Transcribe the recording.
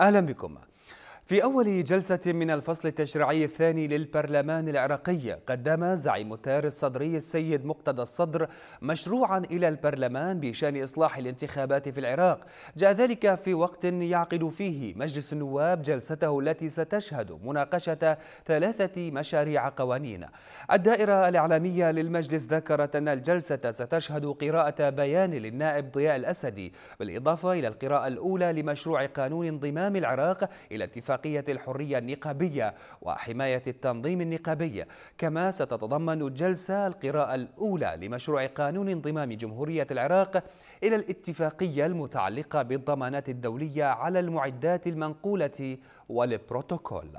أهلا بكم في أول جلسة من الفصل التشريعي الثاني للبرلمان العراقي قدم زعيم التيار الصدري السيد مقتدى الصدر مشروعا إلى البرلمان بشأن إصلاح الانتخابات في العراق جاء ذلك في وقت يعقد فيه مجلس النواب جلسته التي ستشهد مناقشة ثلاثة مشاريع قوانين الدائرة الإعلامية للمجلس ذكرت أن الجلسة ستشهد قراءة بيان للنائب ضياء الأسدي بالإضافة إلى القراءة الأولى لمشروع قانون انضمام العراق إلى اتفاق اتفاقية الحرية النقابية وحماية التنظيم النقابي كما ستتضمن جلسة القراءة الأولى لمشروع قانون انضمام جمهورية العراق إلى الاتفاقية المتعلقة بالضمانات الدولية على المعدات المنقولة والبروتوكول